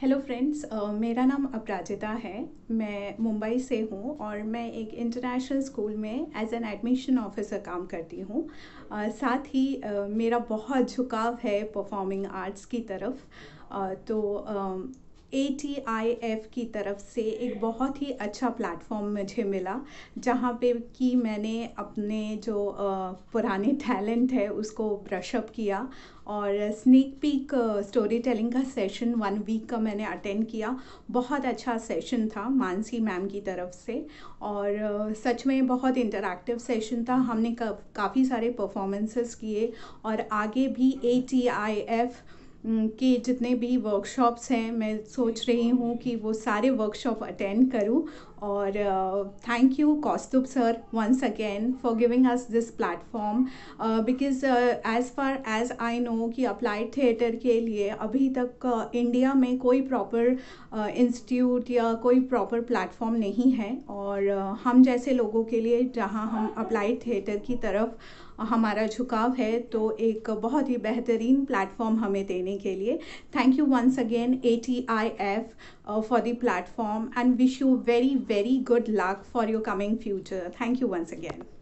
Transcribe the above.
hello friends uh, मेरा नाम अपराजिता है मैं मुंबई से हूँ और मैं एक इंटरनेशनल स्कूल में एज एन एडमिशन ऑफिसर काम करती हूँ uh, साथ ही uh, मेरा बहुत झुकाव है परफॉर्मिंग आर्ट्स की तरफ तो ए टी आई एफ़ की तरफ से एक बहुत ही अच्छा प्लेटफॉर्म मुझे मिला जहाँ पे कि मैंने अपने जो पुराने टैलेंट है उसको ब्रशअप किया और स्नेक पीक स्टोरी टेलिंग का सेशन वन वीक का मैंने अटेंड किया बहुत अच्छा सेशन था मानसी मैम की तरफ से और सच में बहुत इंटरैक्टिव सेशन था हमने काफ़ी सारे परफॉर्मेंसेस किए और आगे भी ए टी आई एफ़ के जितने भी वर्कशॉप्स हैं मैं सोच रही हूँ कि वो सारे वर्कशॉप अटेंड करूँ और thank you Kaustubh sir once again for giving us this platform because as far as I know कि अप्लाइड थिएटर के लिए अभी तक uh, इंडिया में कोई प्रॉपर इंस्टीट्यूट uh, या कोई प्रॉपर प्लेटफॉर्म नहीं है और uh, हम जैसे लोगों के लिए जहाँ हम अप्लाइड थिएटर की तरफ हमारा झुकाव है तो एक बहुत ही बेहतरीन प्लेटफॉर्म हमें देने के लिए thank you once again A T I F for the platform and wish you very very good luck for your coming future thank you once again